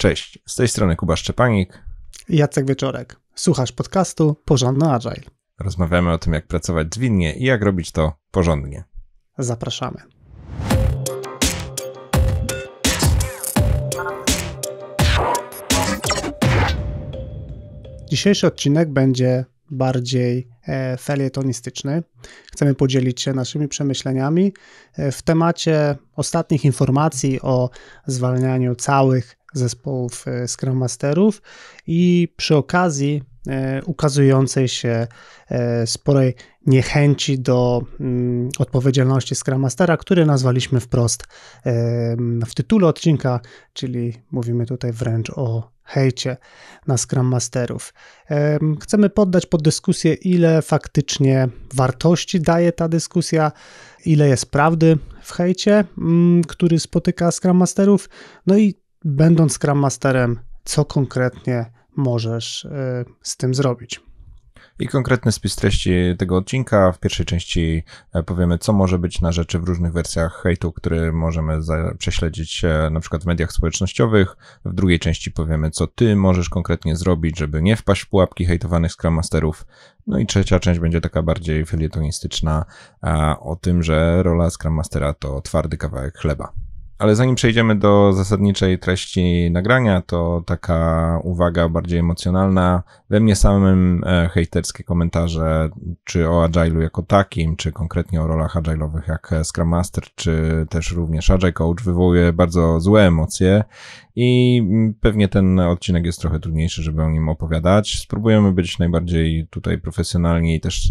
Cześć, z tej strony Kuba Szczepanik. Jacek Wieczorek. Słuchasz podcastu Porządny Agile. Rozmawiamy o tym, jak pracować zwinnie i jak robić to porządnie. Zapraszamy. Dzisiejszy odcinek będzie bardziej e, felietonistyczny. Chcemy podzielić się naszymi przemyśleniami e, w temacie ostatnich informacji o zwalnianiu całych zespołów e, Scrum Masterów i przy okazji e, ukazującej się e, sporej niechęci do mm, odpowiedzialności Scrum Mastera, który nazwaliśmy wprost w tytule odcinka, czyli mówimy tutaj wręcz o hejcie na Scrum Masterów. Chcemy poddać pod dyskusję, ile faktycznie wartości daje ta dyskusja, ile jest prawdy w hejcie, mm, który spotyka Scrum Masterów, no i będąc Scrum Masterem, co konkretnie możesz e, z tym zrobić. I konkretny spis treści tego odcinka. W pierwszej części e, powiemy, co może być na rzeczy w różnych wersjach hejtu, który możemy prześledzić e, na przykład w mediach społecznościowych. W drugiej części powiemy, co ty możesz konkretnie zrobić, żeby nie wpaść w pułapki hejtowanych Scrum Masterów. No i trzecia część będzie taka bardziej felietonistyczna o tym, że rola Scrum Mastera to twardy kawałek chleba. Ale zanim przejdziemy do zasadniczej treści nagrania, to taka uwaga bardziej emocjonalna. We mnie samym e, hejterskie komentarze, czy o Agile'u jako takim, czy konkretnie o rolach Agile'owych jak Scrum Master, czy też również Agile Coach wywołuje bardzo złe emocje i mm, pewnie ten odcinek jest trochę trudniejszy, żeby o nim opowiadać. Spróbujemy być najbardziej tutaj profesjonalni i też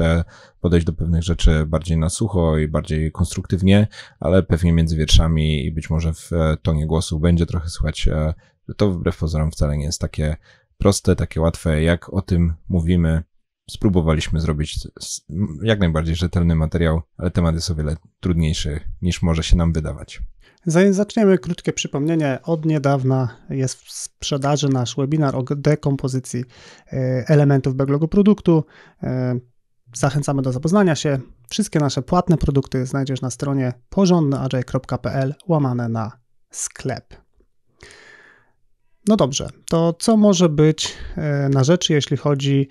podejść do pewnych rzeczy bardziej na sucho i bardziej konstruktywnie, ale pewnie między wierszami i być może w e, tonie głosu będzie trochę słychać, e, że to wbrew pozorom wcale nie jest takie proste, takie łatwe, jak o tym mówimy. Spróbowaliśmy zrobić jak najbardziej rzetelny materiał, ale temat jest o wiele trudniejszy niż może się nam wydawać. Zanim zaczniemy, krótkie przypomnienie. Od niedawna jest w sprzedaży nasz webinar o dekompozycji e, elementów backlogu produktu. Zachęcamy do zapoznania się. Wszystkie nasze płatne produkty znajdziesz na stronie porządnyaj.pl łamane na sklep. No dobrze, to co może być e, na rzeczy, jeśli chodzi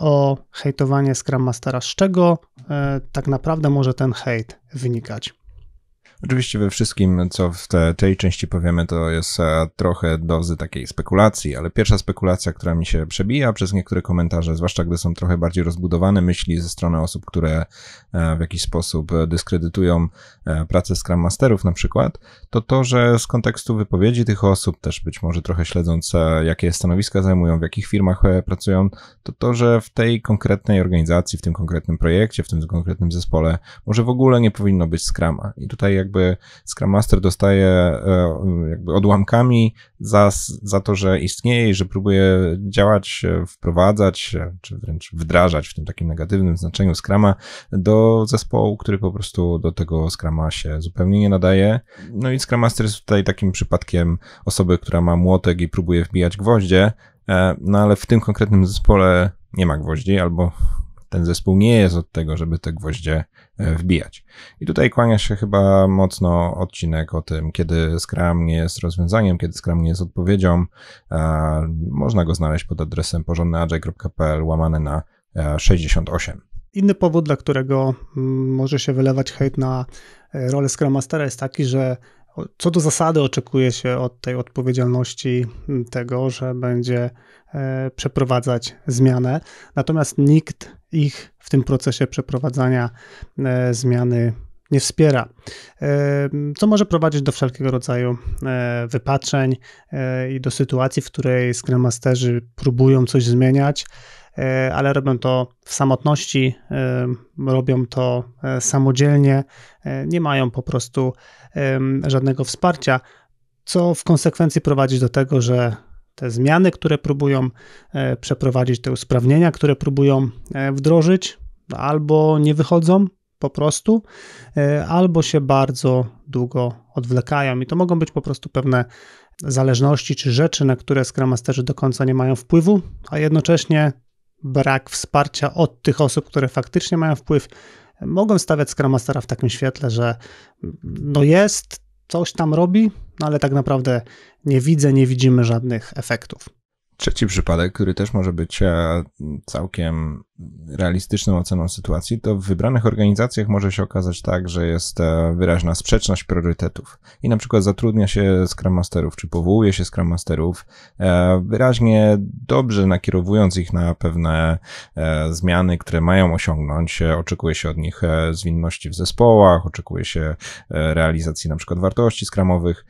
o hejtowanie Scrum Mastera? Z czego e, tak naprawdę może ten hejt wynikać? Oczywiście we wszystkim, co w te, tej części powiemy, to jest e, trochę dozy takiej spekulacji, ale pierwsza spekulacja, która mi się przebija przez niektóre komentarze, zwłaszcza gdy są trochę bardziej rozbudowane myśli ze strony osób, które e, w jakiś sposób e, dyskredytują pracę Scrum Masterów na przykład, to to, że z kontekstu wypowiedzi tych osób, też być może trochę śledząc, jakie stanowiska zajmują, w jakich firmach pracują, to to, że w tej konkretnej organizacji, w tym konkretnym projekcie, w tym konkretnym zespole, może w ogóle nie powinno być Scrama. I tutaj jak jakby Scrum Master dostaje e, mm, jakby odłamkami za, za to, że istnieje i że próbuje działać, e, wprowadzać, e, czy wręcz wdrażać w tym takim negatywnym znaczeniu Scrama do zespołu, który po prostu do tego Scrama się zupełnie nie nadaje. No i Scrum Master jest tutaj takim przypadkiem osoby, która ma młotek i próbuje wbijać gwoździe, no ale w tym konkretnym zespole nie ma gwoździ, albo ten zespół nie jest od tego, żeby te gwoździe e, wbijać. I tutaj kłania się chyba mocno odcinek o tym, kiedy Scrum nie jest rozwiązaniem, kiedy Scrum nie jest odpowiedzią. E, można go znaleźć pod adresem porządnyagile.pl łamane na 68. E, Inny powód, dla którego mm, może się wylewać hejt na rolę Scrum Mastera jest taki, że co do zasady oczekuje się od tej odpowiedzialności mm, tego, że będzie przeprowadzać zmianę. Natomiast nikt ich w tym procesie przeprowadzania e, zmiany nie wspiera, e, co może prowadzić do wszelkiego rodzaju e, wypaczeń i do sytuacji, w której Scrum próbują coś zmieniać, ale robią to w samotności, robią to samodzielnie, nie mają po prostu żadnego wsparcia, co w konsekwencji prowadzi do tego, że te zmiany, które próbują e, przeprowadzić, te usprawnienia, które próbują e, wdrożyć, albo nie wychodzą po prostu, e, albo się bardzo długo odwlekają. I to mogą być po prostu pewne zależności czy rzeczy, na które skramasterzy do końca nie mają wpływu, a jednocześnie brak wsparcia od tych osób, które faktycznie mają wpływ, mogą stawiać Scrum Mastera w takim świetle, że mm, no jest coś tam robi, no ale tak naprawdę nie widzę, nie widzimy żadnych efektów. Trzeci przypadek, który też może być e, całkiem realistyczną oceną sytuacji, to w wybranych organizacjach może się okazać tak, że jest e, wyraźna sprzeczność priorytetów i na przykład zatrudnia się Scrum Masterów, czy powołuje się Scrum Masterów, e, wyraźnie dobrze nakierowując ich na pewne zmiany, które mają osiągnąć. Oczekuje się od nich zwinności w zespołach, oczekuje się realizacji na przykład wartości skramowych.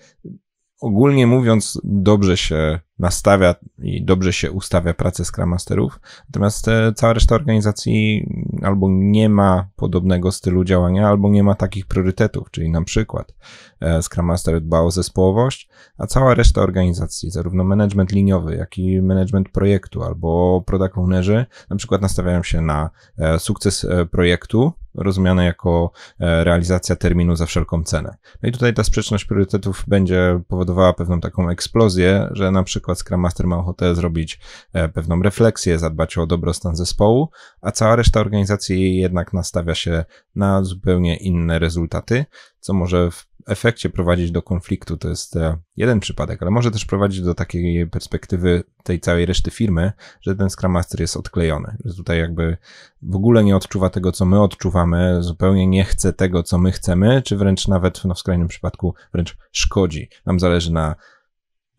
Ogólnie mówiąc, dobrze się nastawia i dobrze się ustawia pracę Scrum Masterów, natomiast e, cała reszta organizacji albo nie ma podobnego stylu działania, albo nie ma takich priorytetów, czyli na przykład e, Scrum Master dba o zespołowość, a cała reszta organizacji, zarówno management liniowy, jak i management projektu albo product ownerzy, na przykład nastawiają się na e, sukces projektu, rozumiane jako realizacja terminu za wszelką cenę. No i tutaj ta sprzeczność priorytetów będzie powodowała pewną taką eksplozję, że na przykład przykład Scrum Master ma ochotę zrobić e, pewną refleksję, zadbać o dobrostan zespołu, a cała reszta organizacji jednak nastawia się na zupełnie inne rezultaty, co może w efekcie prowadzić do konfliktu. To jest e, jeden przypadek, ale może też prowadzić do takiej perspektywy tej całej reszty firmy, że ten Scrum Master jest odklejony, że tutaj jakby w ogóle nie odczuwa tego, co my odczuwamy, zupełnie nie chce tego, co my chcemy, czy wręcz nawet no, w skrajnym przypadku wręcz szkodzi. Nam zależy na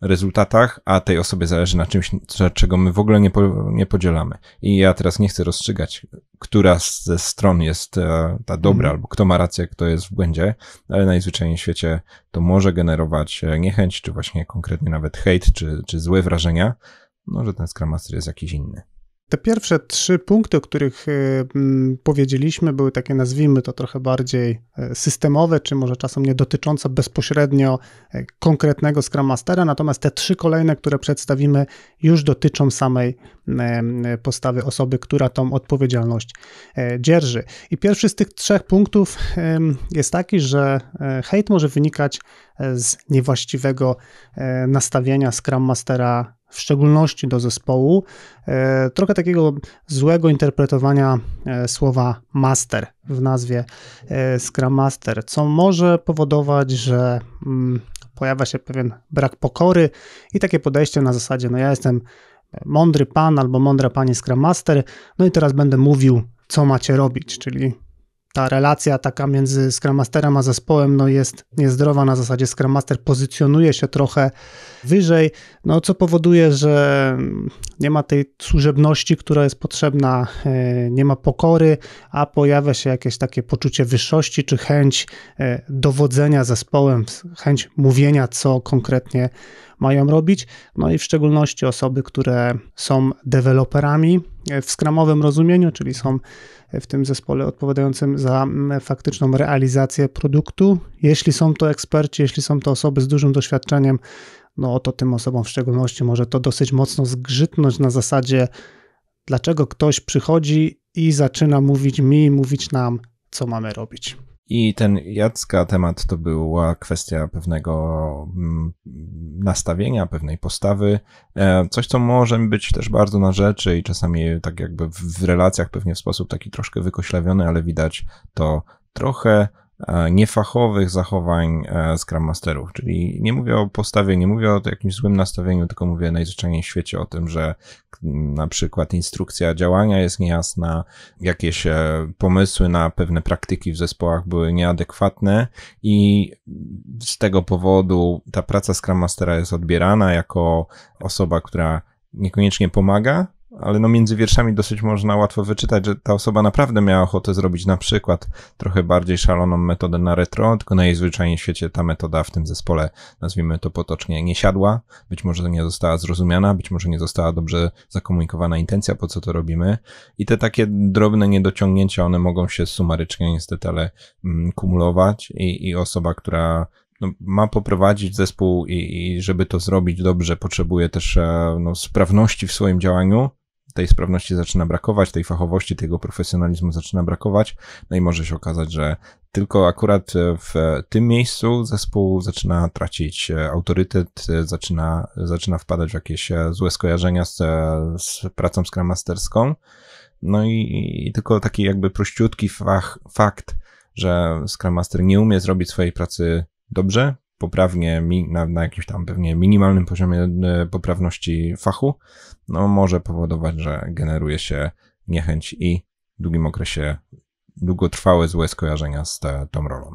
rezultatach, a tej osobie zależy na czymś, czego my w ogóle nie, po, nie podzielamy. I ja teraz nie chcę rozstrzygać, która ze stron jest e, ta dobra, mm. albo kto ma rację, kto jest w błędzie, ale najzwyczajniej w świecie to może generować e, niechęć, czy właśnie konkretnie nawet hejt, czy, czy złe wrażenia. że ten Scrum Master jest jakiś inny. Te pierwsze trzy punkty, o których y, mm, powiedzieliśmy, były takie, nazwijmy to trochę bardziej e, systemowe, czy może czasem nie dotyczące bezpośrednio e, konkretnego Scrum Mastera, natomiast te trzy kolejne, które przedstawimy, już dotyczą samej e, postawy osoby, która tą odpowiedzialność dzierży. I pierwszy z tych trzech punktów jest taki, że hejt może wynikać z niewłaściwego nastawienia Scrum Mastera w szczególności do zespołu, e, trochę takiego złego interpretowania e, słowa master w nazwie e, Scrum Master, co może powodować, że mm, pojawia się pewien brak pokory i takie podejście na zasadzie, no ja jestem mądry pan albo mądra pani Scrum Master, no i teraz będę mówił, co macie robić, czyli ta relacja taka między Scrum Masterem a zespołem no jest niezdrowa na zasadzie Scrum Master pozycjonuje się trochę wyżej, no co powoduje, że nie ma tej służebności, która jest potrzebna, e, nie ma pokory, a pojawia się jakieś takie poczucie wyższości czy chęć e, dowodzenia zespołem, chęć mówienia co konkretnie mają robić, no i w szczególności osoby, które są deweloperami w skramowym rozumieniu, czyli są w tym zespole odpowiadającym za mm, faktyczną realizację produktu. Jeśli są to eksperci, jeśli są to osoby z dużym doświadczeniem, no to tym osobom w szczególności może to dosyć mocno zgrzytnąć na zasadzie, dlaczego ktoś przychodzi i zaczyna mówić mi, mówić nam, co mamy robić. I ten Jacka temat to była kwestia pewnego mm, nastawienia, pewnej postawy, e, coś co może być też bardzo na rzeczy i czasami tak jakby w relacjach pewnie w sposób taki troszkę wykoślawiony, ale widać to trochę E, niefachowych zachowań e, Scrum Masterów, czyli nie mówię o postawie, nie mówię o jakimś złym nastawieniu, tylko mówię najzwyczajniej w świecie o tym, że na przykład instrukcja działania jest niejasna, jakieś e, pomysły na pewne praktyki w zespołach były nieadekwatne i z tego powodu ta praca Scrum Mastera jest odbierana jako osoba, która niekoniecznie pomaga, ale no między wierszami dosyć można łatwo wyczytać, że ta osoba naprawdę miała ochotę zrobić na przykład trochę bardziej szaloną metodę na retro, tylko na jej świecie ta metoda w tym zespole, nazwijmy to potocznie, nie siadła, być może nie została zrozumiana, być może nie została dobrze zakomunikowana intencja, po co to robimy i te takie drobne niedociągnięcia, one mogą się sumarycznie niestety, ale mm, kumulować i, i osoba, która no, ma poprowadzić zespół i, i żeby to zrobić dobrze, potrzebuje też e, no, sprawności w swoim działaniu, tej sprawności zaczyna brakować, tej fachowości, tego profesjonalizmu zaczyna brakować, no i może się okazać, że tylko akurat e, w tym miejscu zespół zaczyna tracić e, autorytet, e, zaczyna, zaczyna wpadać w jakieś złe skojarzenia z, z pracą Scrum No i, i tylko taki jakby prościutki fach, fakt, że Scrum nie umie zrobić swojej pracy dobrze, poprawnie, na, na jakimś tam pewnie minimalnym poziomie e, poprawności fachu, no może powodować, że generuje się niechęć i w długim okresie długotrwałe złe skojarzenia z te, tą rolą.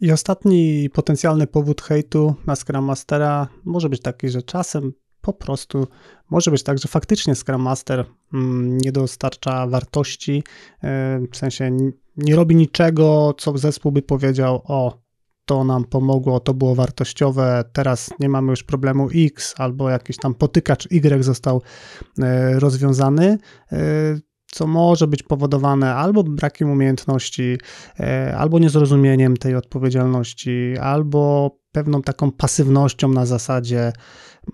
I ostatni potencjalny powód hejtu na Scrum Mastera może być taki, że czasem po prostu może być tak, że faktycznie Scrum Master mm, nie dostarcza wartości, e, w sensie nie robi niczego, co zespół by powiedział, o to nam pomogło, to było wartościowe, teraz nie mamy już problemu X albo jakiś tam potykacz Y został e, rozwiązany e, co może być powodowane albo brakiem umiejętności, e, albo niezrozumieniem tej odpowiedzialności, albo pewną taką pasywnością na zasadzie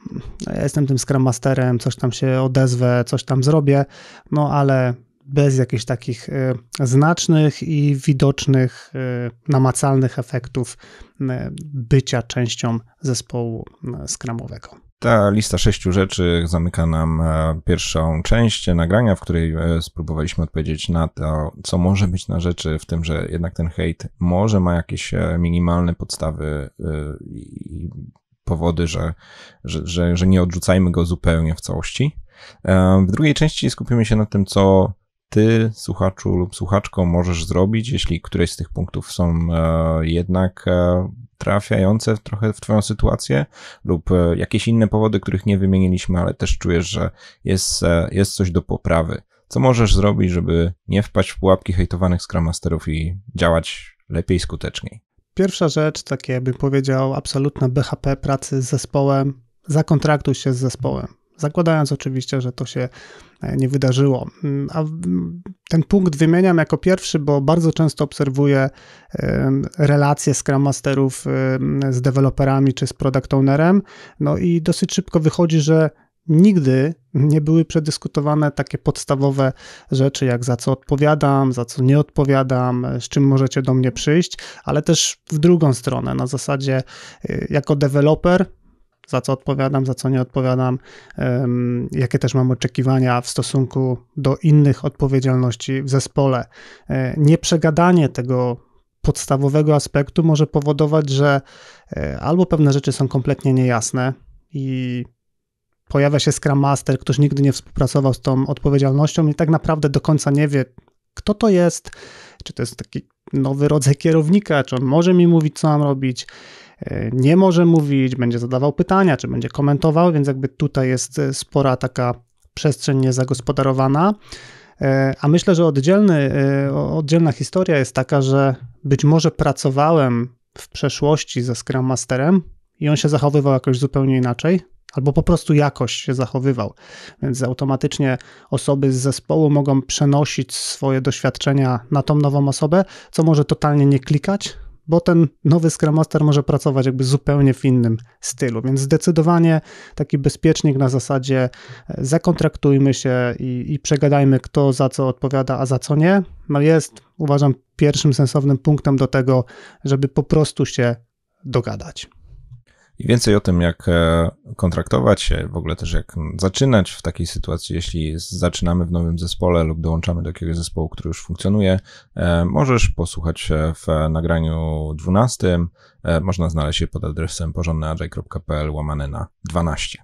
mm, ja jestem tym Scrum Masterem, coś tam się odezwę, coś tam zrobię, no ale bez jakichś takich e, znacznych i widocznych, e, namacalnych efektów e, bycia częścią zespołu skramowego. Ta lista sześciu rzeczy zamyka nam pierwszą część nagrania, w której spróbowaliśmy odpowiedzieć na to, co może być na rzeczy, w tym, że jednak ten hejt może ma jakieś minimalne podstawy i powody, że, że, że, że nie odrzucajmy go zupełnie w całości. W drugiej części skupimy się na tym, co ty, słuchaczu lub słuchaczko, możesz zrobić, jeśli któreś z tych punktów są e, jednak e, trafiające trochę w Twoją sytuację, lub e, jakieś inne powody, których nie wymieniliśmy, ale też czujesz, że jest, jest coś do poprawy. Co możesz zrobić, żeby nie wpaść w pułapki hejtowanych Scrum Masterów i działać lepiej, skuteczniej? Pierwsza rzecz, takie bym powiedział, absolutna BHP pracy z zespołem, zakontraktuj się z zespołem Zakładając oczywiście, że to się e, nie wydarzyło. Mm, a ten punkt wymieniam jako pierwszy, bo bardzo często obserwuję relacje Scrum Masterów z deweloperami czy z product ownerem, no i dosyć szybko wychodzi, że nigdy nie były przedyskutowane takie podstawowe rzeczy, jak za co odpowiadam, za co nie odpowiadam, z czym możecie do mnie przyjść, ale też w drugą stronę, na zasadzie y, jako deweloper za co odpowiadam, za co nie odpowiadam, jakie też mam oczekiwania w stosunku do innych odpowiedzialności w zespole. E, nieprzegadanie tego podstawowego aspektu może powodować, że e, albo pewne rzeczy są kompletnie niejasne i pojawia się Scrum Master, ktoś nigdy nie współpracował z tą odpowiedzialnością i tak naprawdę do końca nie wie, kto to jest, czy to jest taki nowy rodzaj kierownika, czy on może mi mówić, co mam robić nie może mówić, będzie zadawał pytania, czy będzie komentował, więc jakby tutaj jest e, spora taka przestrzeń niezagospodarowana. E, a myślę, że oddzielny, e, oddzielna historia jest taka, że być może pracowałem w przeszłości ze Scrum Masterem i on się zachowywał jakoś zupełnie inaczej, albo po prostu jakoś się zachowywał. Więc automatycznie osoby z zespołu mogą przenosić swoje doświadczenia na tą nową osobę, co może totalnie nie klikać, bo ten nowy Scrum Master może pracować jakby zupełnie w innym stylu, więc zdecydowanie taki bezpiecznik na zasadzie e, zakontraktujmy się i, i przegadajmy kto za co odpowiada, a za co nie, no jest uważam pierwszym sensownym punktem do tego, żeby po prostu się dogadać. I więcej o tym, jak e, kontraktować się, w ogóle też jak zaczynać w takiej sytuacji, jeśli zaczynamy w nowym zespole lub dołączamy do jakiegoś zespołu, który już funkcjonuje, e, możesz posłuchać w e, nagraniu 12. Można znaleźć je pod adresem porządneagile.pl łamane na 12.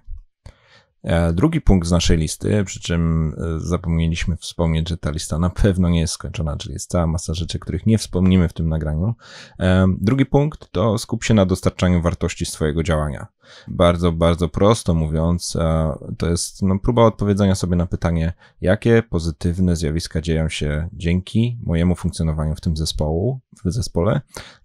E, drugi punkt z naszej listy, przy czym e, zapomnieliśmy wspomnieć, że ta lista na pewno nie jest skończona, czyli jest cała masa rzeczy, których nie wspomnimy w tym nagraniu. E, drugi punkt to skup się na dostarczaniu wartości swojego działania. Bardzo, bardzo prosto mówiąc, to jest no, próba odpowiedzenia sobie na pytanie, jakie pozytywne zjawiska dzieją się dzięki mojemu funkcjonowaniu w tym zespołu, w zespole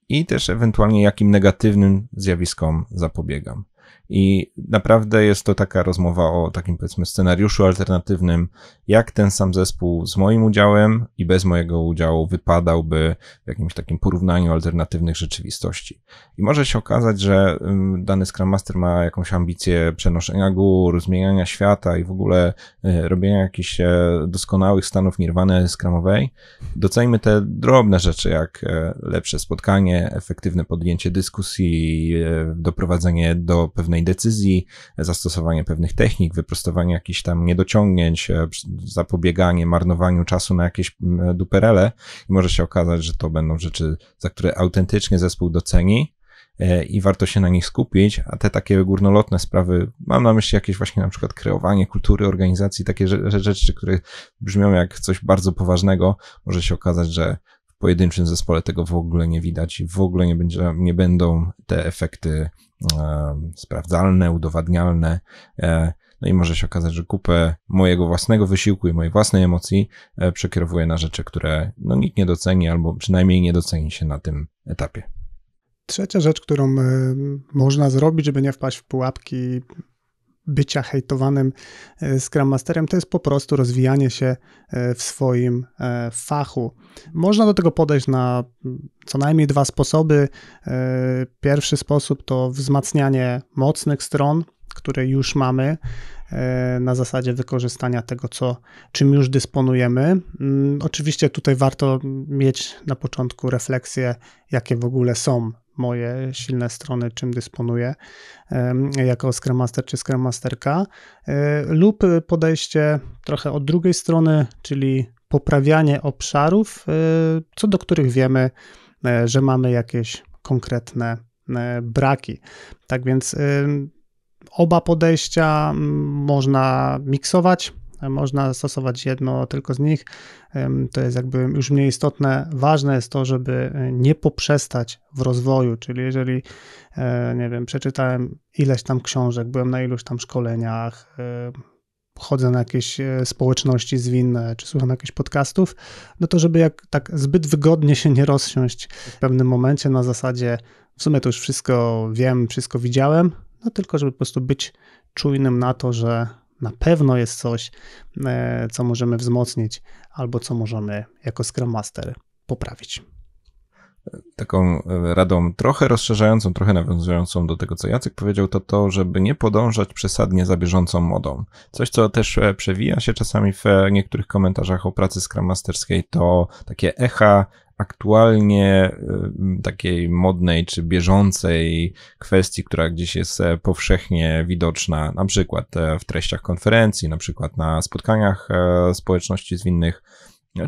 i też ewentualnie jakim negatywnym zjawiskom zapobiegam. I naprawdę jest to taka rozmowa o takim powiedzmy scenariuszu alternatywnym, jak ten sam zespół z moim udziałem i bez mojego udziału wypadałby w jakimś takim porównaniu alternatywnych rzeczywistości. I może się okazać, że dany Scrum Master ma jakąś ambicję przenoszenia gór, zmieniania świata i w ogóle y, robienia jakichś e, doskonałych stanów nirwany skramowej. Doceńmy te drobne rzeczy, jak e, lepsze spotkanie, efektywne podjęcie dyskusji, e, doprowadzenie do pewnej pewnej decyzji, zastosowanie pewnych technik, wyprostowanie jakichś tam niedociągnięć, e, zapobieganie marnowaniu czasu na jakieś e, duperele i może się okazać, że to będą rzeczy, za które autentycznie zespół doceni e, i warto się na nich skupić, a te takie górnolotne sprawy, mam na myśli jakieś właśnie na przykład kreowanie kultury organizacji, takie rzeczy, które brzmią jak coś bardzo poważnego, może się okazać, że w pojedynczym zespole tego w ogóle nie widać i w ogóle nie, będzie, nie będą te efekty sprawdzalne, udowadnialne. E, no i może się okazać, że kupę mojego własnego wysiłku i mojej własnej emocji e, przekierowuję na rzeczy, które no, nikt nie doceni, albo przynajmniej nie doceni się na tym etapie. Trzecia rzecz, którą można zrobić, żeby nie wpaść w pułapki bycia hejtowanym e, Scrum Masterem, to jest po prostu rozwijanie się e, w swoim e, fachu. Można do tego podejść na mm, co najmniej dwa sposoby. Pierwszy sposób to wzmacnianie mocnych stron, które już mamy na zasadzie wykorzystania tego, co, czym już dysponujemy. Mm, oczywiście tutaj warto mieć na początku refleksję, jakie w ogóle są moje silne strony, czym dysponuję jako Scrum Master czy Scrum Masterka, e, lub podejście trochę od drugiej strony, czyli poprawianie obszarów, e, co do których wiemy, e, że mamy jakieś konkretne braki. Tak więc oba podejścia można miksować E, można stosować jedno tylko z nich. To jest jakby już mniej istotne. Ważne jest to, żeby e, nie poprzestać w rozwoju, czyli jeżeli, e, nie wiem, przeczytałem ileś tam książek, byłem na iluś tam szkoleniach, chodzę na jakieś społeczności zwinne, czy słucham jakichś podcastów, no to żeby jak tak zbyt wygodnie się nie rozsiąść w pewnym momencie na zasadzie w sumie to już wszystko wiem, wszystko widziałem, no tylko żeby po prostu być czujnym na to, że na pewno jest coś, e, co możemy wzmocnić albo co możemy jako Scrum Master poprawić. Taką e, radą trochę rozszerzającą, trochę nawiązującą do tego, co Jacek powiedział, to to, żeby nie podążać przesadnie za bieżącą modą. Coś, co też e, przewija się czasami w niektórych komentarzach o pracy Scrum Masterskiej, to takie echa aktualnie y, takiej modnej czy bieżącej kwestii, która gdzieś jest e, powszechnie widoczna, na przykład e, w treściach konferencji, na przykład na spotkaniach e, społeczności zwinnych,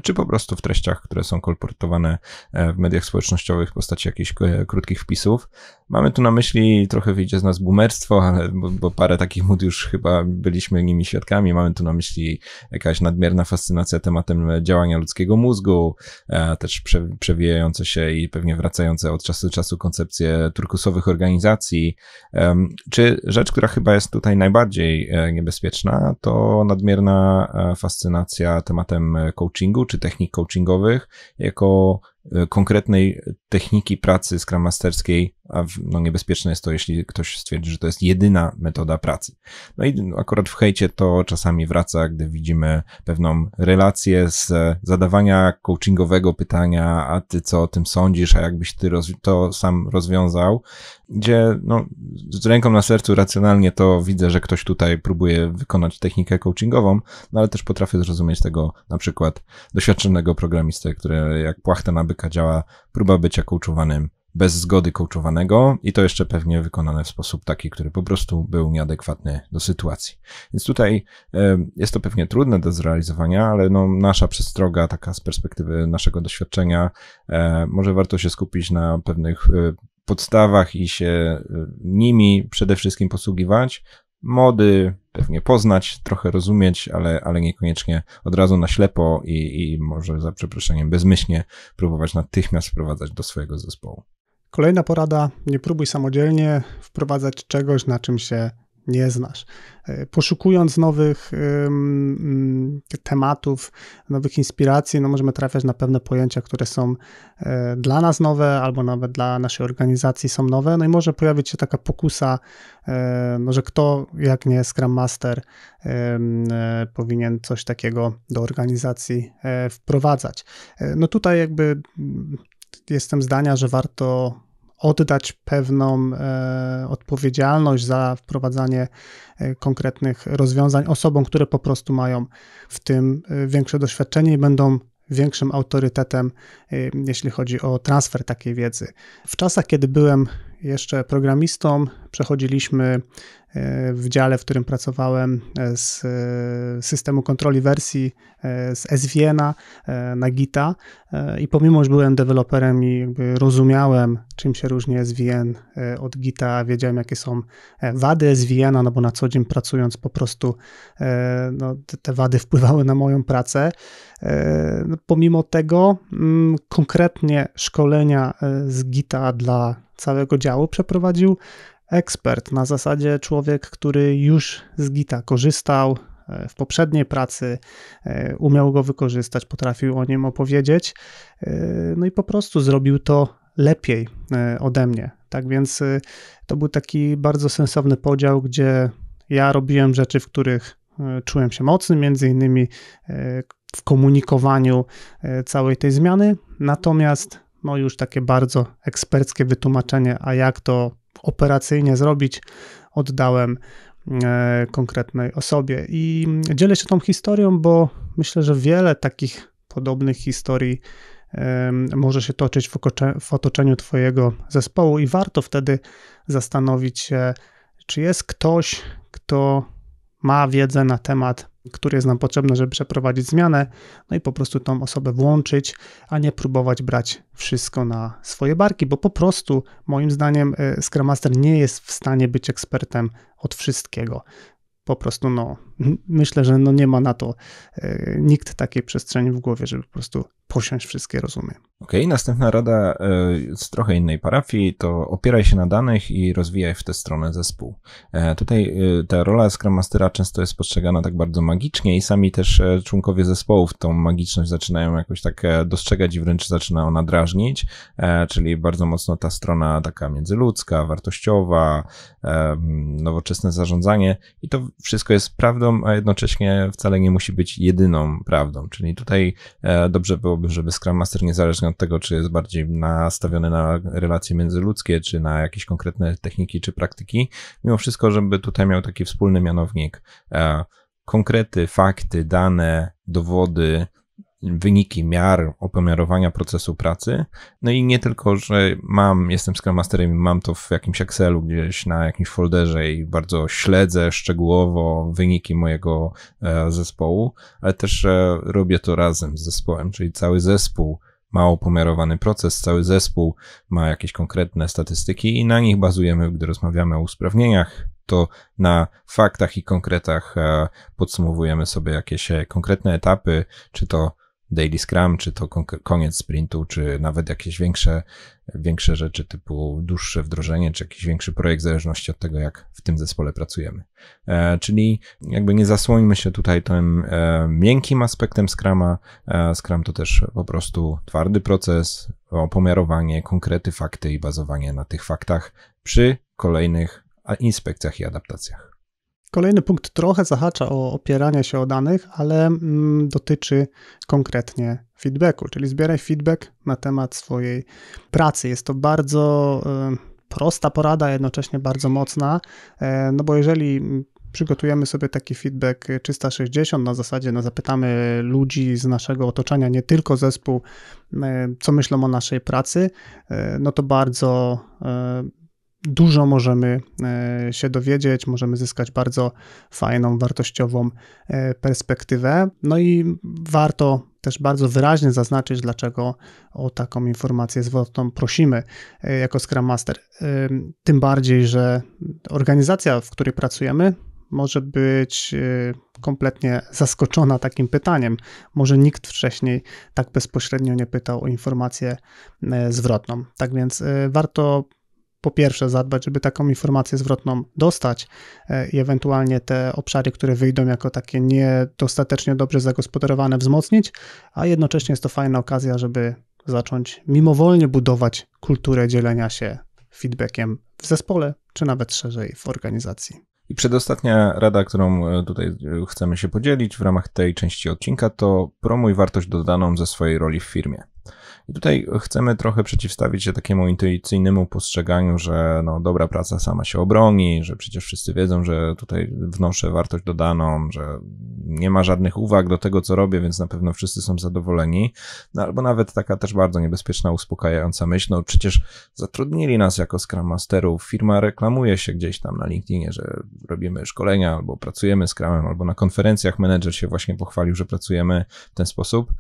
czy po prostu w treściach, które są kolportowane w mediach społecznościowych w postaci jakichś krótkich wpisów. Mamy tu na myśli, trochę wyjdzie z nas boomerstwo, ale, bo, bo parę takich mód już chyba byliśmy nimi świadkami. Mamy tu na myśli jakaś nadmierna fascynacja tematem działania ludzkiego mózgu, e, też prze, przewijające się i pewnie wracające od czasu do czasu koncepcje turkusowych organizacji. Czy rzecz, która chyba jest tutaj najbardziej e, niebezpieczna, to nadmierna e, fascynacja tematem coachingu czy technik coachingowych jako konkretnej techniki pracy Scrum Masterskiej a no niebezpieczne jest to, jeśli ktoś stwierdzi, że to jest jedyna metoda pracy. No i akurat w hejcie to czasami wraca, gdy widzimy pewną relację z zadawania coachingowego pytania, a ty co o tym sądzisz, a jakbyś ty to sam rozwiązał, gdzie no, z ręką na sercu racjonalnie to widzę, że ktoś tutaj próbuje wykonać technikę coachingową, no ale też potrafię zrozumieć tego na przykład doświadczonego programistę, który jak płachta na byka działa, próba bycia coachowanym bez zgody coachowanego i to jeszcze pewnie wykonane w sposób taki, który po prostu był nieadekwatny do sytuacji. Więc tutaj e, jest to pewnie trudne do zrealizowania, ale no nasza przestroga, taka z perspektywy naszego doświadczenia, e, może warto się skupić na pewnych e, podstawach i się nimi przede wszystkim posługiwać, mody, pewnie poznać, trochę rozumieć, ale, ale niekoniecznie od razu na ślepo i, i może za przeproszeniem bezmyślnie próbować natychmiast wprowadzać do swojego zespołu. Kolejna porada: nie próbuj samodzielnie wprowadzać czegoś, na czym się nie znasz. E, poszukując nowych mm, tematów, nowych inspiracji, no możemy trafiać na pewne pojęcia, które są e, dla nas nowe, albo nawet dla naszej organizacji są nowe. No i może pojawić się taka pokusa, e, no, że kto, jak nie Scrum Master, powinien coś takiego do organizacji wprowadzać. No tutaj jakby jestem zdania, że warto oddać pewną e, odpowiedzialność za wprowadzanie e, konkretnych rozwiązań osobom, które po prostu mają w tym e, większe doświadczenie i będą większym autorytetem, e, jeśli chodzi o transfer takiej wiedzy. W czasach, kiedy byłem jeszcze programistą przechodziliśmy e, w dziale, w którym pracowałem e, z e, systemu kontroli wersji z SVN-a na Gita i pomimo, że byłem deweloperem i jakby rozumiałem, czym się różni SVN od Gita, wiedziałem, jakie są wady SVN-a, no bo na co dzień pracując po prostu no, te wady wpływały na moją pracę. No pomimo tego mm, konkretnie szkolenia z Gita dla całego działu przeprowadził ekspert, na zasadzie człowiek, który już z Gita korzystał e, w poprzedniej pracy, e, umiał go wykorzystać, potrafił o nim opowiedzieć, e, no i po prostu zrobił to lepiej ode mnie. Tak więc to był taki bardzo sensowny podział, gdzie ja robiłem rzeczy, w których czułem się mocny, między innymi w komunikowaniu całej tej zmiany, natomiast no już takie bardzo eksperckie wytłumaczenie, a jak to operacyjnie zrobić, oddałem e, konkretnej osobie. I dzielę się tą historią, bo myślę, że wiele takich podobnych historii może się toczyć w otoczeniu Twojego zespołu, i warto wtedy zastanowić się, czy jest ktoś, kto ma wiedzę na temat który jest nam potrzebny, żeby przeprowadzić zmianę, no i po prostu tą osobę włączyć, a nie próbować brać wszystko na swoje barki, bo po prostu moim zdaniem e, Scrum Master nie jest w stanie być ekspertem od wszystkiego. Po prostu no, myślę, że no nie ma na to e, nikt takiej przestrzeni w głowie, żeby po prostu posiąść wszystkie rozumy. Okej, okay, następna rada e, z trochę innej parafii to opieraj się na danych i rozwijaj w tę stronę zespół. E, tutaj ta rola Scrum Mastera często jest postrzegana tak bardzo magicznie i sami też członkowie zespołów tą magiczność zaczynają jakoś tak dostrzegać i wręcz zaczyna ona drażnić, czyli bardzo mocno ta strona taka międzyludzka, wartościowa, nowoczesne zarządzanie i to wszystko jest prawdą, prawdą, a jednocześnie wcale nie musi być jedyną prawdą. Czyli tutaj e, dobrze byłoby, żeby Scrum Master niezależnie od tego, czy jest bardziej nastawiony na relacje międzyludzkie, czy na jakieś konkretne techniki czy praktyki, mimo wszystko, żeby tutaj miał taki wspólny mianownik e, konkrety, fakty, dane, dowody, wyniki miar opomiarowania procesu pracy. No i nie tylko, że mam, jestem Scrum Masterem i mam to w jakimś Excelu gdzieś na jakimś folderze i bardzo śledzę szczegółowo wyniki mojego e, zespołu, ale też e, robię to razem z zespołem, czyli cały zespół ma opomiarowany proces, cały zespół ma jakieś konkretne statystyki i na nich bazujemy, gdy rozmawiamy o usprawnieniach, to na faktach i konkretach e, podsumowujemy sobie jakieś konkretne etapy, czy to daily scrum, czy to koniec sprintu, czy nawet jakieś większe, większe rzeczy typu dłuższe wdrożenie, czy jakiś większy projekt, w zależności od tego, jak w tym zespole pracujemy. E, czyli jakby nie zasłońmy się tutaj tym e, miękkim aspektem scruma. E, scrum to też po prostu twardy proces, pomiarowanie, konkrety, fakty i bazowanie na tych faktach przy kolejnych inspekcjach i adaptacjach. Kolejny punkt trochę zahacza o opieranie się o danych, ale mm, dotyczy konkretnie feedbacku, czyli zbieraj feedback na temat swojej pracy. Jest to bardzo y, prosta porada, jednocześnie bardzo mocna, y, no bo jeżeli mm, przygotujemy sobie taki feedback 360 na zasadzie, no zapytamy ludzi z naszego otoczenia, nie tylko zespół, e, co myślą o naszej pracy, e, no to bardzo dużo możemy e, się dowiedzieć, możemy zyskać bardzo fajną, wartościową e, perspektywę. No i warto też bardzo wyraźnie zaznaczyć, dlaczego o taką informację zwrotną prosimy e, jako Scrum Master. Tym bardziej, że organizacja, w której pracujemy, może być kompletnie zaskoczona takim pytaniem. Może nikt wcześniej tak bezpośrednio nie pytał o informację zwrotną. Tak więc warto po pierwsze zadbać, żeby taką informację zwrotną dostać e, i ewentualnie te obszary, które wyjdą jako takie niedostatecznie dobrze zagospodarowane, wzmocnić, a jednocześnie jest to fajna okazja, żeby zacząć mimowolnie budować kulturę dzielenia się feedbackiem w zespole, czy nawet szerzej w organizacji. I przedostatnia rada, którą e, tutaj e, chcemy się podzielić w ramach tej części odcinka, to promuj wartość dodaną ze swojej roli w firmie. I tutaj chcemy trochę przeciwstawić się takiemu intuicyjnemu postrzeganiu, że no, dobra praca sama się obroni, że przecież wszyscy wiedzą, że tutaj wnoszę wartość dodaną, że nie ma żadnych uwag do tego, co robię, więc na pewno wszyscy są zadowoleni. No, albo nawet taka też bardzo niebezpieczna, uspokajająca myśl, no przecież zatrudnili nas jako Scrum Masterów, firma reklamuje się gdzieś tam na LinkedInie, że robimy szkolenia albo pracujemy Scrumem, albo na konferencjach menedżer się właśnie pochwalił, że pracujemy w ten sposób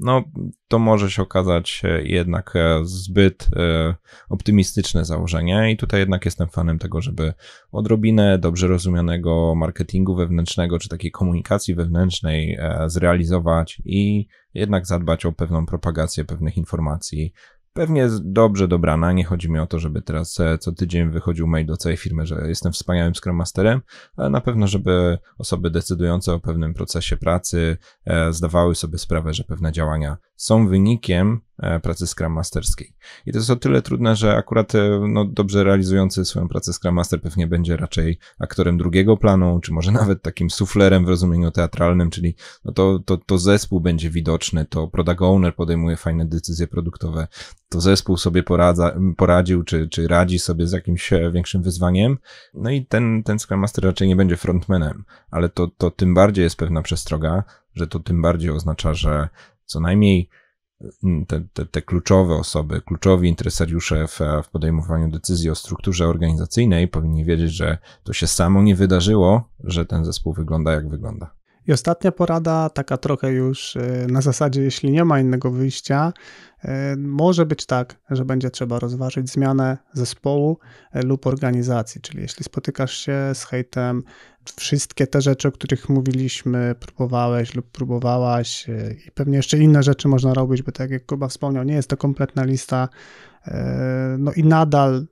no to może się okazać e, jednak e, zbyt e, optymistyczne założenie i tutaj jednak jestem fanem tego, żeby odrobinę dobrze rozumianego marketingu wewnętrznego czy takiej komunikacji wewnętrznej zrealizować i jednak zadbać o pewną propagację pewnych informacji, Pewnie dobrze dobrana, nie chodzi mi o to, żeby teraz e, co tydzień wychodził mail do całej firmy, że jestem wspaniałym Scrum Masterem, ale na pewno, żeby osoby decydujące o pewnym procesie pracy e, zdawały sobie sprawę, że pewne działania są wynikiem e, pracy Scrum Masterskiej. I to jest o tyle trudne, że akurat e, no, dobrze realizujący swoją pracę Scrum Master pewnie będzie raczej aktorem drugiego planu, czy może nawet takim suflerem w rozumieniu teatralnym, czyli no, to, to, to zespół będzie widoczny, to product owner podejmuje fajne decyzje produktowe, to zespół sobie poradza, poradził, czy, czy radzi sobie z jakimś e, większym wyzwaniem, no i ten, ten Scrum Master raczej nie będzie frontmanem, ale to, to tym bardziej jest pewna przestroga, że to tym bardziej oznacza, że co najmniej mm, te, te, te, kluczowe osoby, kluczowi interesariusze w, w podejmowaniu decyzji o strukturze organizacyjnej powinni wiedzieć, że to się samo nie wydarzyło, że ten zespół wygląda jak wygląda. I ostatnia porada, taka trochę już y, na zasadzie, jeśli nie ma innego wyjścia, y, może być tak, że będzie trzeba rozważyć zmianę zespołu y, lub organizacji. Czyli jeśli spotykasz się z hejtem, wszystkie te rzeczy, o których mówiliśmy, próbowałeś lub próbowałaś i pewnie jeszcze inne rzeczy można robić, bo tak jak Kuba wspomniał, nie jest to kompletna lista. No i nadal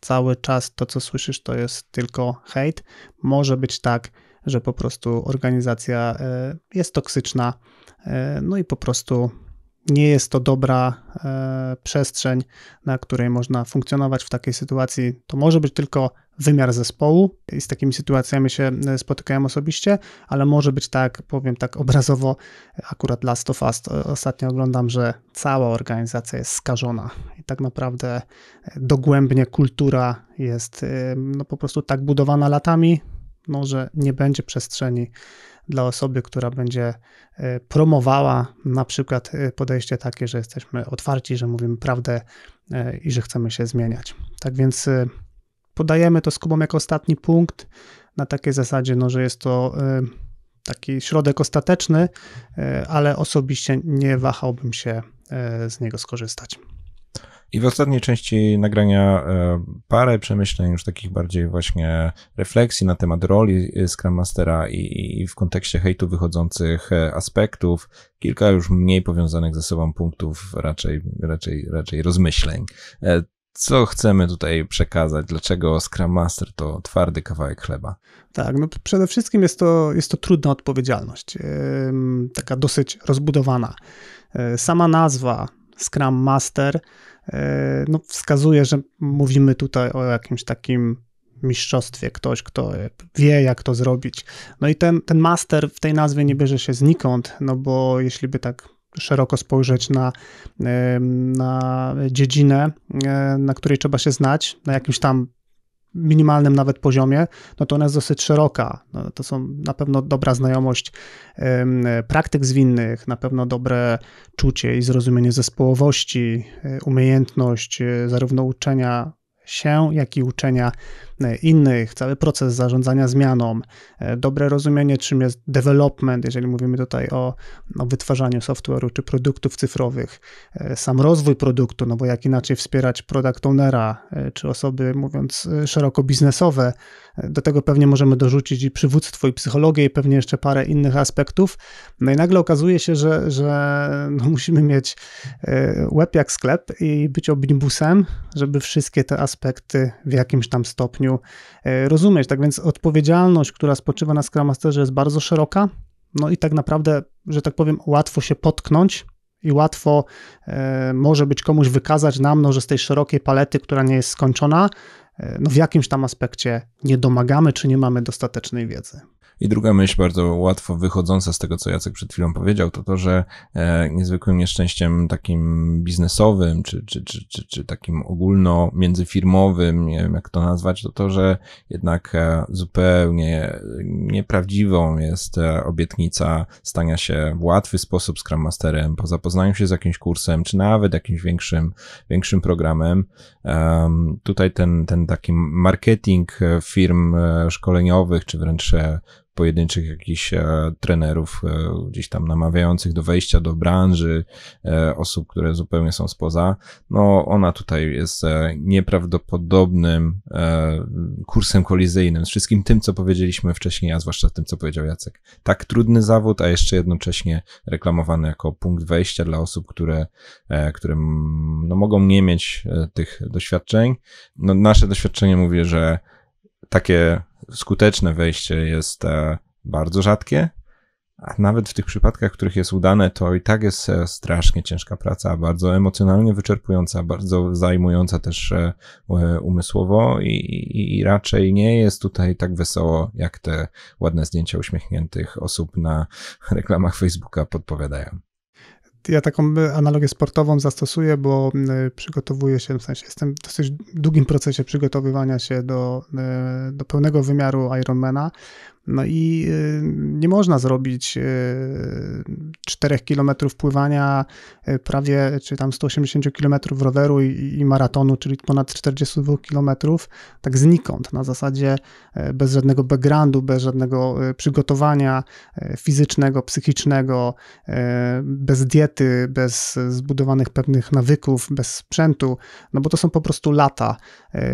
cały czas to, co słyszysz, to jest tylko hejt. Może być tak, że po prostu organizacja e, jest toksyczna, e, no i po prostu nie jest to dobra e, przestrzeń, na której można funkcjonować w takiej sytuacji. To może być tylko wymiar zespołu i z takimi sytuacjami się spotykałem osobiście, ale może być tak, powiem tak obrazowo, akurat Last of Us ostatnio oglądam, że cała organizacja jest skażona i tak naprawdę dogłębnie kultura jest no, po prostu tak budowana latami, może nie będzie przestrzeni dla osoby, która będzie e, promowała na przykład e, podejście takie, że jesteśmy otwarci, że mówimy prawdę e, i że chcemy się zmieniać. Tak więc podajemy to z Kubą jako ostatni punkt na takiej zasadzie, no, że jest to taki środek ostateczny, ale osobiście nie wahałbym się z niego skorzystać. I w ostatniej części nagrania e, parę przemyśleń, już takich bardziej właśnie refleksji na temat roli e, Scrum Mastera i, i w kontekście hejtu wychodzących e, aspektów, kilka już mniej powiązanych ze sobą punktów, raczej, raczej, raczej rozmyśleń co chcemy tutaj przekazać, dlaczego Scrum Master to twardy kawałek chleba? Tak, no przede wszystkim jest to, jest to trudna odpowiedzialność, taka dosyć rozbudowana. Sama nazwa Scrum Master, e, no wskazuje, że mówimy tutaj o jakimś takim mistrzostwie, ktoś, kto wie, jak to zrobić. No i ten, ten master w tej nazwie nie bierze się znikąd, no bo jeśli by tak szeroko spojrzeć na, na dziedzinę, e, na której trzeba się znać, na jakimś tam minimalnym nawet poziomie, no to ona jest dosyć szeroka. No to są na pewno dobra znajomość praktyk zwinnych, na pewno dobre czucie i zrozumienie zespołowości, e, umiejętność e, zarówno uczenia się, jak i uczenia E, innych, cały proces zarządzania zmianą, e, dobre rozumienie, czym jest development, jeżeli mówimy tutaj o, o wytwarzaniu software'u czy produktów cyfrowych, e, sam rozwój produktu, no bo jak inaczej wspierać product ownera, czy osoby, mówiąc szeroko biznesowe, do tego pewnie możemy dorzucić i przywództwo, i psychologię, i pewnie jeszcze parę innych aspektów. No i nagle okazuje się, że, że no musimy mieć łeb jak sklep i być omnibusem, żeby wszystkie te aspekty w jakimś tam stopniu stopniu e, rozumieć. Tak więc odpowiedzialność, która spoczywa na Scrum Masterze jest bardzo szeroka, no i tak naprawdę, że tak powiem, łatwo się potknąć i łatwo e, może być komuś wykazać nam, no, że z tej szerokiej palety, która nie jest skończona, e, no, w jakimś tam aspekcie nie domagamy czy nie mamy dostatecznej wiedzy. I druga myśl, bardzo łatwo wychodząca z tego, co Jacek przed chwilą powiedział, to to, że e, niezwykłym nieszczęściem takim biznesowym, czy, czy, czy, czy, czy takim ogólno międzyfirmowym, nie wiem jak to nazwać, to to, że jednak e, zupełnie nieprawdziwą jest e, obietnica stania się w łatwy sposób Scrum Masterem, po zapoznaniu się z jakimś kursem, czy nawet jakimś większym, większym programem. tutaj ten, ten taki marketing firm szkoleniowych, czy wręcz pojedynczych jakichś e, trenerów e, gdzieś tam namawiających do wejścia do branży, e, osób, które zupełnie są spoza. No, ona tutaj jest nieprawdopodobnym kursem kolizyjnym z wszystkim tym, co powiedzieliśmy wcześniej, a zwłaszcza tym, co powiedział Jacek. Tak trudny zawód, a jeszcze jednocześnie reklamowany jako punkt wejścia dla osób, które, które no, mogą nie mieć tych doświadczeń. No, nasze doświadczenie mówi, że takie skuteczne wejście jest e, bardzo rzadkie. A nawet w tych przypadkach, w których jest udane, to i tak jest e, strasznie ciężka praca, bardzo emocjonalnie wyczerpująca, bardzo zajmująca też e, umysłowo i, i, i raczej nie jest tutaj tak wesoło, jak te ładne zdjęcia uśmiechniętych osób na reklamach Facebooka podpowiadają ja taką analogię sportową zastosuję, bo e, przygotowuję się, w sensie jestem w dosyć długim procesie przygotowywania się do, e, do pełnego wymiaru Ironmana, no i y, nie można zrobić 4 y, km pływania, y, prawie czy tam 180 km roweru i, i maratonu, czyli ponad 42 km, tak znikąd, na zasadzie bez żadnego backgroundu, bez żadnego przygotowania fizycznego, psychicznego, bez diety, bez zbudowanych pewnych nawyków, bez sprzętu, no bo to są po prostu lata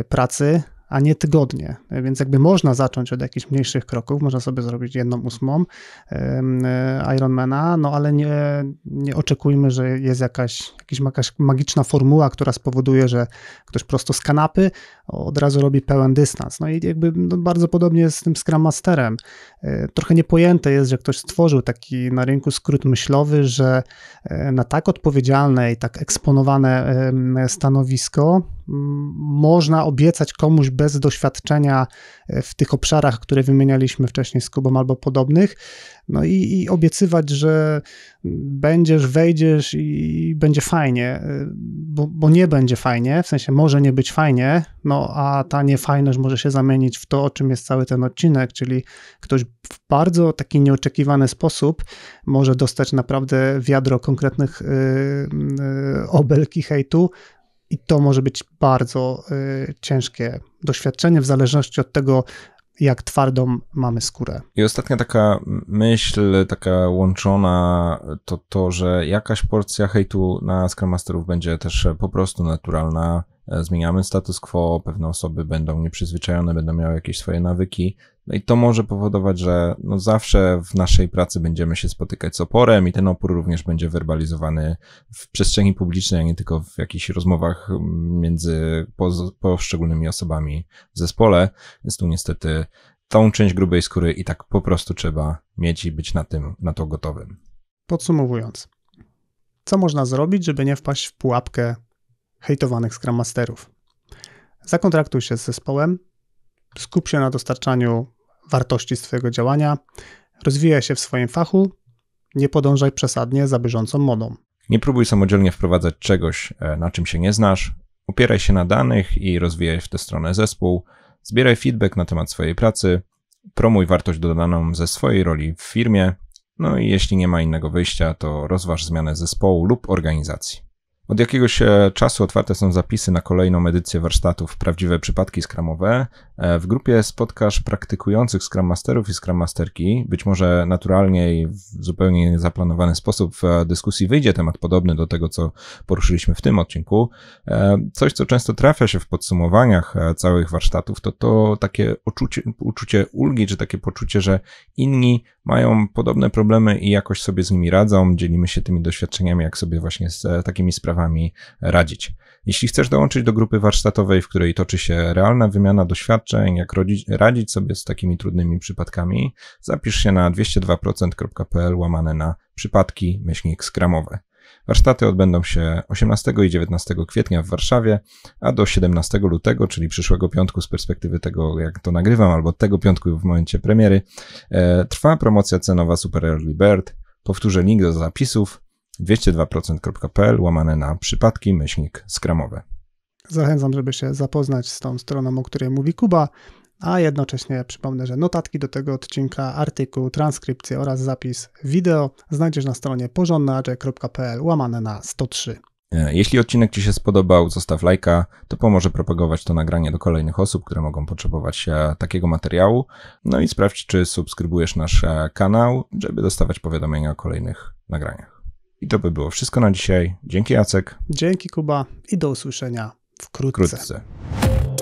pracy a nie tygodnie. E, więc jakby można zacząć od jakichś mniejszych kroków, można sobie zrobić jedną ósmą e, Ironmana, no ale nie, nie oczekujmy, że jest jakaś, jakaś magiczna formuła, która spowoduje, że ktoś prosto z kanapy od razu robi pełen dystans. No i jakby no bardzo podobnie jest z tym Scrum Masterem. E, trochę niepojęte jest, że ktoś stworzył taki na rynku skrót myślowy, że na tak odpowiedzialne i tak eksponowane stanowisko można obiecać komuś bez doświadczenia e, w tych obszarach, które wymienialiśmy wcześniej z Kubą albo podobnych, no i, i obiecywać, że będziesz, wejdziesz i będzie fajnie, e, bo, bo nie będzie fajnie, w sensie może nie być fajnie, no a ta niefajność może się zamienić w to, o czym jest cały ten odcinek, czyli ktoś w bardzo taki nieoczekiwany sposób może dostać naprawdę wiadro konkretnych yy, yy, hejtu, i to może być bardzo y, ciężkie doświadczenie, w zależności od tego, jak twardą mamy skórę. I ostatnia taka myśl, taka łączona, to to, że jakaś porcja hejtu na Scrum Masterów będzie też po prostu naturalna E, zmieniamy status quo, pewne osoby będą nieprzyzwyczajone, będą miały jakieś swoje nawyki. No i to może powodować, że no zawsze w naszej pracy będziemy się spotykać z oporem i ten opór również będzie werbalizowany w przestrzeni publicznej, a nie tylko w jakichś rozmowach między poszczególnymi osobami w zespole. Więc tu niestety tą część grubej skóry i tak po prostu trzeba mieć i być na tym, na to gotowym. Podsumowując, co można zrobić, żeby nie wpaść w pułapkę hejtowanych Scrum Masterów. Zakontraktuj się z zespołem, skup się na dostarczaniu wartości swojego działania, rozwijaj się w swoim fachu, nie podążaj przesadnie za bieżącą modą. Nie próbuj samodzielnie wprowadzać czegoś, e, na czym się nie znasz, opieraj się na danych i rozwijaj w tę stronę zespół, zbieraj feedback na temat swojej pracy, promuj wartość dodaną ze swojej roli w firmie, no i jeśli nie ma innego wyjścia, to rozważ zmianę zespołu lub organizacji. Od jakiegoś e, czasu otwarte są zapisy na kolejną edycję warsztatów Prawdziwe Przypadki Skramowe. E, w grupie spotkasz praktykujących Scrum Masterów i Scrum Masterki. Być może naturalnie i w zupełnie zaplanowany sposób w e, dyskusji wyjdzie temat podobny do tego, co poruszyliśmy w tym odcinku. Coś, co często trafia się w podsumowaniach całych warsztatów, to to takie uczucie, uczucie ulgi, czy takie poczucie, że inni mają podobne problemy i jakoś sobie z nimi radzą. Dzielimy się tymi doświadczeniami, jak sobie właśnie z takimi sprawami sprawami radzić. Jeśli chcesz dołączyć do grupy warsztatowej, w której toczy się realna wymiana doświadczeń, jak rodzić, radzić sobie z takimi trudnymi przypadkami, zapisz się na 202%.pl łamane na przypadki myślnik skramowe. Warsztaty odbędą się 18 i 19 kwietnia w Warszawie, a do 17 lutego, czyli przyszłego piątku z perspektywy tego, jak to nagrywam, albo tego piątku w momencie premiery, e, trwa promocja cenowa Super Early Bird. Powtórzę link do zapisów 202%.pl łamane na przypadki myślnik skramowe. Zachęcam, żeby się zapoznać z tą stroną, o której mówi Kuba, a jednocześnie przypomnę, że notatki do tego odcinka, artykuł, transkrypcję oraz zapis wideo znajdziesz na stronie porządneacze.pl łamane na 103. E, jeśli odcinek Ci się spodobał, zostaw lajka, to pomoże propagować to nagranie do kolejnych osób, które mogą potrzebować e, takiego materiału. No i sprawdź, czy subskrybujesz nasz e, kanał, żeby dostawać powiadomienia o kolejnych nagraniach. I to by było wszystko na dzisiaj. Dzięki Jacek. Dzięki Kuba i do usłyszenia wkrótce. wkrótce.